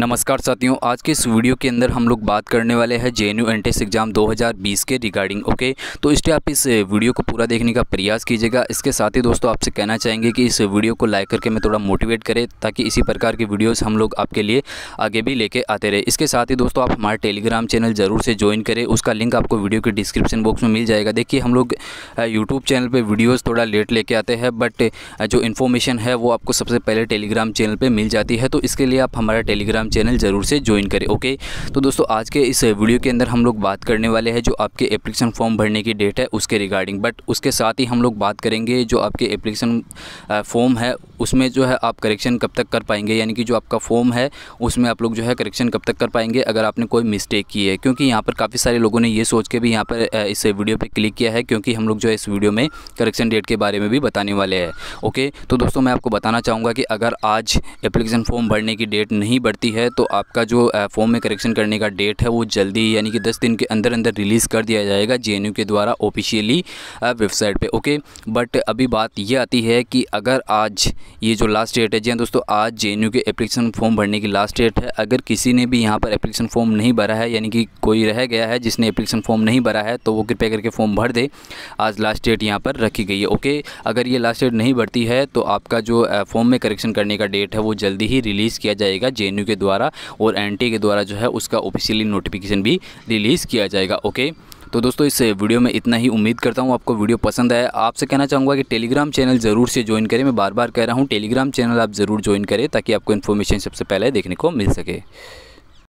नमस्कार साथियों आज के इस वीडियो के अंदर हम लोग बात करने वाले हैं जे एन एंट्रेंस एग्ज़ाम 2020 के रिगार्डिंग ओके तो इसलिए आप इस वीडियो को पूरा देखने का प्रयास कीजिएगा इसके साथ ही दोस्तों आपसे कहना चाहेंगे कि इस वीडियो को लाइक करके मैं थोड़ा मोटिवेट करें ताकि इसी प्रकार की वीडियोज़ हम लोग आपके लिए आगे भी लेके आते रहे इसके साथ ही दोस्तों आप हमारे टेलीग्राम चैनल ज़रूर से ज्वाइन करें उसका लिंक आपको वीडियो के डिस्क्रिप्शन बॉक्स में मिल जाएगा देखिए हम लोग यूट्यूब चैनल पर वीडियोज़ थोड़ा लेट लेके आते हैं बट जो इन्फॉर्मेशन है वो आपको सबसे पहले टेलीग्राम चैनल पर मिल जाती है तो इसके लिए आप हमारा टेलीग्राम टेलीग्राम चैनल ज़रूर से ज्वाइन करें ओके तो दोस्तों आज के इस वीडियो के अंदर हम लोग बात करने वाले हैं जो आपके एप्लीकेशन फॉर्म भरने की डेट है उसके रिगार्डिंग बट उसके साथ ही हम लोग बात करेंगे जो आपके एप्लीकेशन फॉर्म है उसमें जो है आप करेक्शन कब तक कर पाएंगे यानी कि जो आपका फॉर्म है उसमें आप लोग जो है करेक्शन कब तक कर पाएंगे अगर आपने कोई मिस्टेक की है क्योंकि यहाँ पर काफ़ी सारे लोगों ने ये सोच के भी यहाँ पर इस वीडियो पर क्लिक किया है क्योंकि हम लोग जो है इस वीडियो में करेक्शन डेट के बारे में भी बताने वाले हैं ओके तो दोस्तों मैं आपको बताना चाहूँगा कि अगर आज एप्लीकेशन फॉर्म भरने की डेट नहीं बढ़ती है तो आपका जो फॉर्म में करेक्शन करने का डेट है वो जल्दी यानी कि दस दिन के अंदर अंदर रिलीज़ कर दिया जाएगा जे के द्वारा ऑफिशियली वेबसाइट पर ओके बट अभी बात ये आती है कि अगर आज ये जो लास्ट डेट है जी हाँ दोस्तों आज जे के एप्लीकेशन फॉर्म भरने की लास्ट डेट है अगर किसी ने भी यहाँ पर एप्लीकेशन फॉर्म नहीं भरा है यानी कि कोई रह गया है जिसने एप्लीकेशन फॉर्म नहीं भरा है तो वो कृपया करके फॉर्म भर दे आज लास्ट डेट यहाँ पर रखी गई है ओके अगर ये लास्ट डेट नहीं भरती है तो आपका जो फॉर्म में करेक्शन करने का डेट है वो जल्दी ही रिलीज़ किया जाएगा जे के द्वारा और एन के द्वारा जो है उसका ऑफिशियली नोटिफिकेशन भी रिलीज़ किया जाएगा ओके तो दोस्तों इस वीडियो में इतना ही उम्मीद करता हूँ आपको वीडियो पसंद आया आपसे कहना चाहूँगा कि टेलीग्राम चैनल ज़रूर से ज्वाइन करें मैं बार बार कह रहा हूँ टेलीग्राम चैनल आप ज़रूर ज्वाइन करें ताकि आपको इन्फॉर्मेशन सबसे पहले देखने को मिल सके